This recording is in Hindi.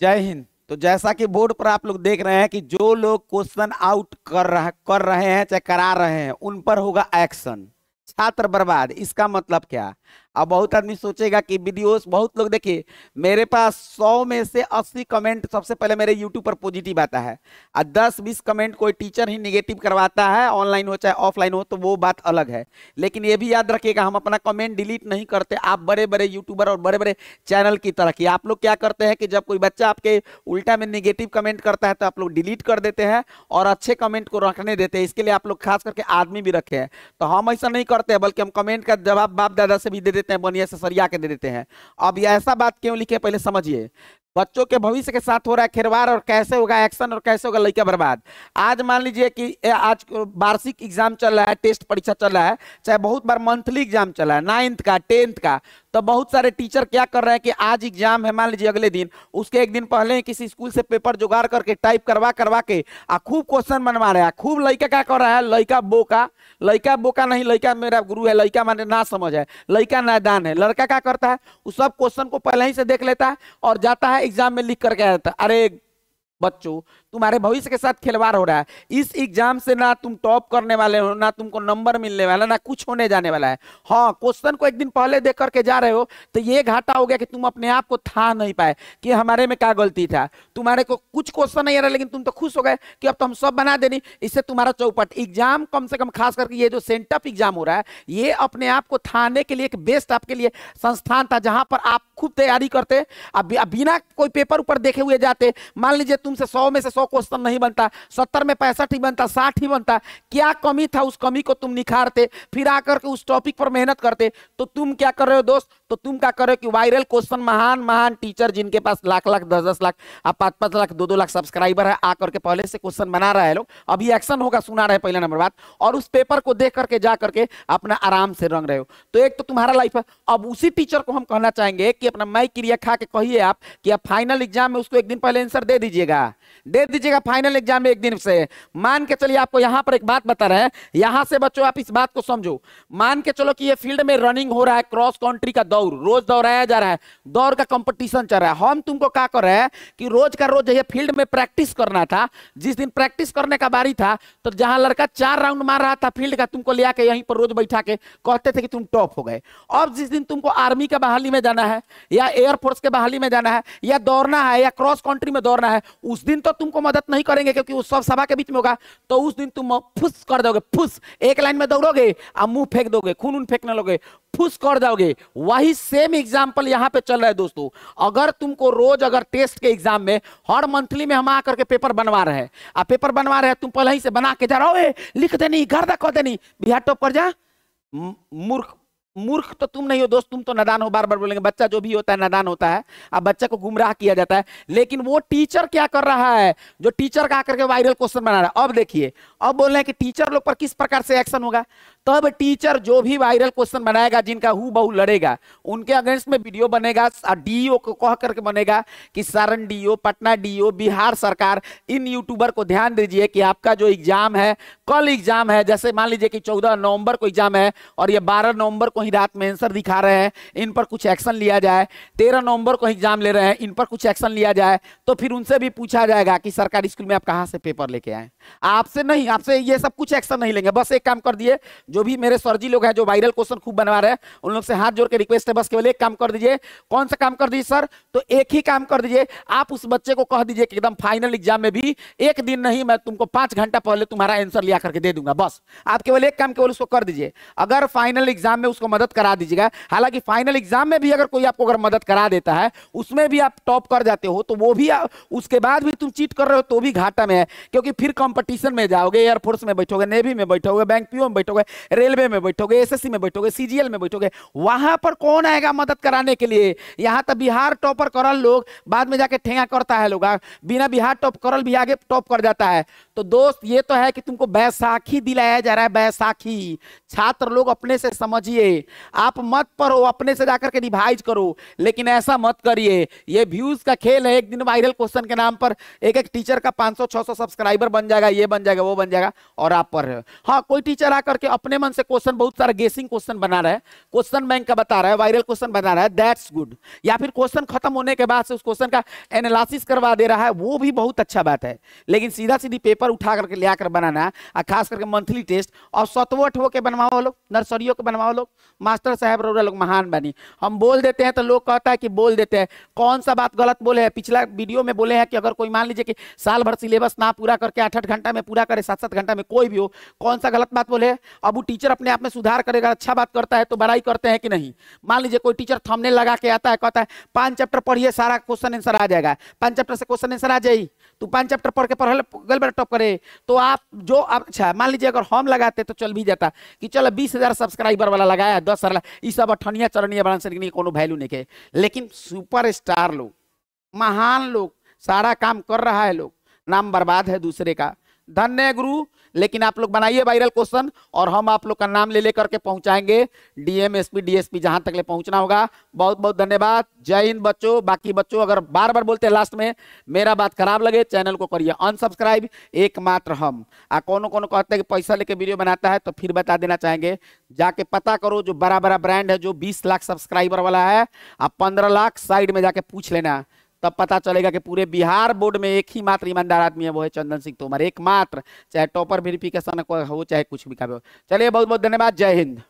जय हिंद तो जैसा कि बोर्ड पर आप लोग देख रहे हैं कि जो लोग क्वेश्चन आउट कर रहा कर रहे हैं चाहे करा रहे हैं उन पर होगा एक्शन छात्र बर्बाद इसका मतलब क्या अब बहुत आदमी सोचेगा कि वीडियोस बहुत लोग देखिए मेरे पास सौ में से अस्सी कमेंट सबसे पहले मेरे यूट्यूब पर पॉजिटिव आता है और दस बीस कमेंट कोई टीचर ही निगेटिव करवाता है ऑनलाइन हो चाहे ऑफलाइन हो तो वो बात अलग है लेकिन ये भी याद रखिएगा हम अपना कमेंट डिलीट नहीं करते आप बड़े बड़े यूट्यूबर और बड़े बड़े चैनल की तरह की आप लोग क्या करते हैं कि जब कोई बच्चा आपके उल्टा में निगेटिव कमेंट करता है तो आप लोग डिलीट कर देते हैं और अच्छे कमेंट को रखने देते हैं इसके लिए आप लोग खास करके आदमी भी रखे हैं तो हम ऐसा नहीं करते हैं बल्कि हम कमेंट का जवाब बाप दादा से भी दे देते देते हैं बनिया से सरिया के दे देते हैं अब ये ऐसा बात क्यों लिखे पहले समझिए बच्चों के भविष्य के साथ हो रहा है खिरवाड़ और कैसे होगा एक्शन और कैसे होगा लड़का बर्बाद आज मान लीजिए कि आज वार्षिक एग्जाम चल रहा है टेस्ट परीक्षा चल रहा है चाहे बहुत बार मंथली एग्जाम चल रहा है नाइन्थ का टेंथ का तो बहुत सारे टीचर क्या कर रहे हैं कि आज एग्जाम है मान लीजिए अगले दिन उसके एक दिन पहले ही किसी स्कूल से पेपर जुगाड़ करके टाइप करवा करवा के आ खूब क्वेश्चन बनवा रहे हैं खूब लड़का क्या कर रहा है लड़का बोका लड़का बोका नहीं लड़का मेरा गुरु है लड़का माने ना समझ है लड़का नैदान है लड़का क्या करता है उस सब क्वेश्चन को पहले ही से देख लेता है और जाता है एग्जाम में लिख करके आ जाता है अरे बच्चों तुम्हारे भविष्य के साथ खिलवाड़ हो रहा है इस एग्जाम से ना तुम टॉप करने वाले हो ना तुमको नंबर मिलने वाला ना कुछ होने जाने वाला है हाँ क्वेश्चन को एक दिन पहले देख करके जा रहे हो तो ये घाटा हो गया कि तुम अपने आप को था नहीं पाए कि हमारे में क्या गलती था तुम्हारे को कुछ क्वेश्चन नहीं आ रहा लेकिन तुम तो खुश हो गए कि अब तो हम सब बना देनी इससे तुम्हारा चौपट एग्जाम कम से कम खास करके ये जो सेंटअप एग्जाम हो रहा है ये अपने आप को थाने के लिए एक बेस्ट आपके लिए संस्थान था जहां पर आप खूब तैयारी करते बिना कोई पेपर ऊपर देखे हुए जाते मान लीजिए तुमसे सौ में से सौ सौ क्वेश्चन नहीं बनता सत्तर में पैंसठ ही बनता साठ ही बनता क्या कमी था उस कमी को तुम निखारते फिर आकर के उस टॉपिक पर मेहनत करते तो तुम क्या कर रहे हो दोस्त तो तुम क्या कर रहे हो कि वायरल क्वेश्चन महान महान टीचर जिनके पास लाख लाख दस दस लाख आप पाँच पाँच लाख दो दो लाख सब्सक्राइबर है आकर के पहले से क्वेश्चन बना रहे हैं लोग अभी एक्शन होगा सुना रहे पहले नंबर बात और उस पेपर को देख करके जा करके अपना आराम से रंग रहे हो तो एक तो तुम्हारा लाइफ है अब उसी टीचर को हम कहना चाहेंगे कि अपना मैं क्रिया खा के कहिए आप कि आप फाइनल एग्जाम में उसको एक दिन पहले आंसर दे दीजिएगा दे दीजिएगा फाइनल एग्जाम में एक दिन से मान के चलिए आपको यहाँ पर एक बात बता रहे हैं यहाँ से बच्चों आप इस बात को समझो मान के चलो कि ये फील्ड में रनिंग हो रहा है क्रॉस कंट्री का दौड़ रोज दौड़ाया जा रहा है दौड़ का कंपटीशन चल रहा है हम तुमको क्या कर रहे हैं कि रोज का रोज ये फील्ड में प्रैक्टिस करना था जिस दिन प्रैक्टिस करने का बारी था तो जहां लड़का चार राउंड मार रहा था फील्ड का तुमको ले आके यहीं पर रोज बैठा के कहते थे कि तुम टॉप हो गए अब जिस दिन तुमको आर्मी का बहाली में जाना है या एयरफोर्स के बहाली में जाना है या दौड़ना है या क्रॉस कंट्री में दौड़ना है उस दिन तो तुमको मदद नहीं करेंगे क्योंकि वो सब सभा के बीच में होगा तो उस दिन तुम फुस कर दोगे फुस एक लाइन में दौड़ोगे आ मुंह फेंक दोगे खून उन फेंकने लोगे फुस कर दोगे वही सेम एग्जाम्पल यहाँ पे चल रहा है दोस्तों अगर तुमको रोज अगर टेस्ट के एग्जाम में हर मंथली में हम आ करके पेपर बनवा रहे हैं आ पेपर बनवा रहे हैं तुम पहले ही से बना के जा रहा हो लिख देनी घर दखो देनी बिहार टॉप कर जा मूर्ख मूर्ख तो तुम नहीं हो दोस्त तुम तो नदान हो बार बार बोलेंगे बच्चा जो भी होता है नदान होता है अब बच्चा को गुमराह किया जाता है लेकिन वो टीचर क्या कर रहा है जो टीचर का आकर के वायरल क्वेश्चन बना रहा है अब देखिए अब बोल रहे हैं कि टीचर लोग पर किस प्रकार से एक्शन होगा तब टीचर जो भी वायरल क्वेश्चन बनाएगा जिनका हु बहु लड़ेगा उनके अगेंस्ट में वीडियो बनेगा डीओ को कह करके बनेगा कि सारण डीओ पटना डीओ बिहार सरकार इन यूट्यूबर को ध्यान दीजिए कि आपका जो एग्जाम है कल एग्जाम है जैसे मान लीजिए कि चौदह नवंबर को एग्जाम है और ये बारह नवंबर को ही रात में आंसर दिखा रहे हैं इन पर कुछ एक्शन लिया जाए तेरह नवंबर को एग्जाम ले रहे हैं इन पर कुछ एक्शन लिया जाए तो फिर उनसे भी पूछा जाएगा कि सरकारी स्कूल में आप कहाँ से पेपर लेके आए आपसे नहीं आपसे ये सब कुछ एक्शन नहीं लेंगे बस एक काम कर दिए जो भी मेरे सरजी लोग हैं जो वायरल क्वेश्चन खूब बनवा रहे हैं उन लोग से हाथ जोड़ के रिक्वेस्ट है बस केवल एक काम कर दीजिए कौन सा काम कर दीजिए सर तो एक ही काम कर दीजिए आप उस बच्चे को कह दीजिए कि एकदम फाइनल एग्जाम में भी एक दिन नहीं मैं तुमको पाँच घंटा पहले तुम्हारा आंसर लिया करके दे दूंगा बस आप केवल एक काम केवल उसको कर दीजिए अगर फाइनल एग्जाम में उसको मदद करा दीजिएगा हालांकि फाइनल एग्जाम में भी अगर कोई आपको अगर मदद करा देता है उसमें भी आप टॉप कर जाते हो तो वो भी उसके बाद भी तुम चीट कर रहे हो तो भी घाटा में है क्योंकि फिर कॉम्पिटिशन में जाओगे एयरफोर्स में बैठोगे नेवी में बैठोगे बैंक पीओ में बैठोगे रेलवे में बैठोगे एसएससी में बैठोगे सीजीएल में बैठोगे वहां पर कौन आएगा मदद कराने के लिए यहाँ तो बिहार टॉपर करल लोग बाद में जाके ठेंगा करता है लोग बिना बिहार टॉप करल भी आगे टॉप कर जाता है तो दोस्त ये तो है कि तुमको बैसाखी दिलाया जा रहा है बैसाखी छात्र लोग अपने से समझिए आप मत पढ़ो अपने से जाकर के रिभाइज करो लेकिन ऐसा मत करिए ये व्यूज का खेल है एक दिन वायरल क्वेश्चन के नाम पर एक एक टीचर का 500 600 सब्सक्राइबर बन जाएगा ये बन जाएगा वो बन जाएगा और आप पढ़ रहे हो हाँ कोई टीचर आकर के अपने मन से क्वेश्चन बहुत सारा गेसिंग क्वेश्चन बना रहा है क्वेश्चन बैंक का बता रहा है वायरल क्वेश्चन बना रहा है दैट्स गुड या फिर क्वेश्चन खत्म होने के बाद से उस क्वेश्चन का एनालिसिस करवा दे रहा है वो भी बहुत अच्छा बात है लेकिन सीधा सीधी पेपर पेपर उठा करके ले आकर बनाना आ खास करके मंथली टेस्ट और सतवो अठवो के बनवाओ लोग नर्सरियों के बनवाओ लोग मास्टर साहब रोड लोग महान बनी हम बोल देते हैं तो लोग कहता है कि बोल देते हैं कौन सा बात गलत बोले हैं पिछला वीडियो में बोले हैं कि अगर कोई मान लीजिए कि साल भर सिलेबस ना पूरा करके आठ आठ घंटा में पूरा करे सात सात घंटा में कोई भी हो कौन सा गलत बात बोले अब वो टीचर अपने आप में सुधार करेगा अच्छा बात करता है तो बड़ाई करते हैं कि नहीं मान लीजिए कोई टीचर थमने लगा के आता है कहता है पाँच चैप्टर पढ़िए सारा क्वेश्चन आंसर आ जाएगा पाँच चैप्टर से क्वेश्चन आंसर आ जाएगी तू पांच चैप्टर पढ़ के पढ़ गल बार टॉप करे तो आप जो आप अच्छा मान लीजिए अगर हम लगाते तो चल भी जाता कि चल बीस हजार सब्सक्राइबर वाला लगाया दस हजार ये सब अठनिया चरणिया बड़ा नहीं को वैल्यू नहीं है लेकिन सुपर स्टार लोग महान लोग सारा काम कर रहा है लोग नाम बर्बाद है दूसरे का धन्य गुरु लेकिन आप लोग बनाइए वायरल क्वेश्चन और हम आप लोग का नाम ले लेकर के पहुंचाएंगे डीएम एसपी डीएसपी जहां तक ले पहुंचना होगा बहुत बहुत धन्यवाद जय हिंद बच्चों बाकी बच्चों अगर बार बार बोलते हैं लास्ट में मेरा बात खराब लगे चैनल को करिए अनसब्सक्राइब एकमात्र हम आ कोनो कोनो कहते हैं कि पैसा लेके वीडियो बनाता है तो फिर बता देना चाहेंगे जाके पता करो जो बड़ा बड़ा ब्रांड है जो बीस लाख सब्सक्राइबर वाला है आप पंद्रह लाख साइड में जाके पूछ लेना तब पता चलेगा कि पूरे बिहार बोर्ड में एक ही मात्र ईमानदार आदमी है वो है चंदन सिंह तोमर एकमात्र चाहे टॉपर वेरिफिकेशन हो चाहे कुछ भी का हो चलिए बहुत बहुत धन्यवाद जय हिंद